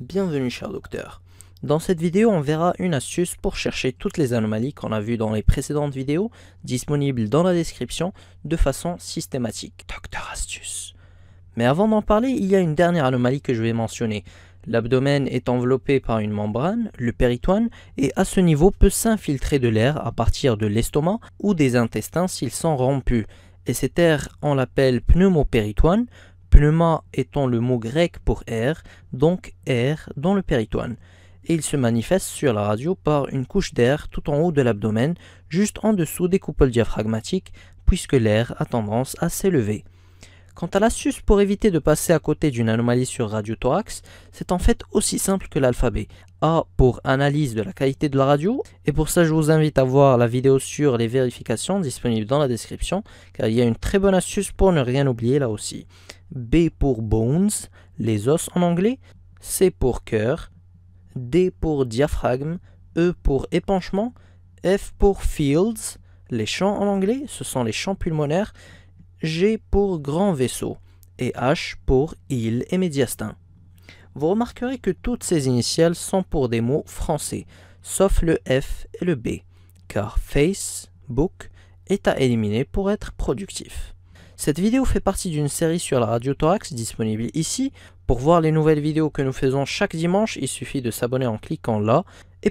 Bienvenue cher docteur. Dans cette vidéo, on verra une astuce pour chercher toutes les anomalies qu'on a vues dans les précédentes vidéos, disponibles dans la description, de façon systématique. Docteur astuce. Mais avant d'en parler, il y a une dernière anomalie que je vais mentionner. L'abdomen est enveloppé par une membrane, le péritoine, et à ce niveau peut s'infiltrer de l'air à partir de l'estomac ou des intestins s'ils sont rompus. Et cet air, on l'appelle pneumopéritoine, Pneuma étant le mot grec pour air, donc air dans le péritoine. Et il se manifeste sur la radio par une couche d'air tout en haut de l'abdomen, juste en dessous des coupoles diaphragmatiques, puisque l'air a tendance à s'élever. Quant à l'astuce pour éviter de passer à côté d'une anomalie sur radiothorax, c'est en fait aussi simple que l'alphabet. A pour analyse de la qualité de la radio, et pour ça je vous invite à voir la vidéo sur les vérifications disponible dans la description, car il y a une très bonne astuce pour ne rien oublier là aussi. B pour bones, les os en anglais, C pour cœur, D pour diaphragme, E pour épanchement, F pour fields, les champs en anglais, ce sont les champs pulmonaires, G pour grand vaisseau et H pour île et médiastin. Vous remarquerez que toutes ces initiales sont pour des mots français, sauf le F et le B, car face, book est à éliminer pour être productif. Cette vidéo fait partie d'une série sur la radio thorax disponible ici. Pour voir les nouvelles vidéos que nous faisons chaque dimanche, il suffit de s'abonner en cliquant là. Et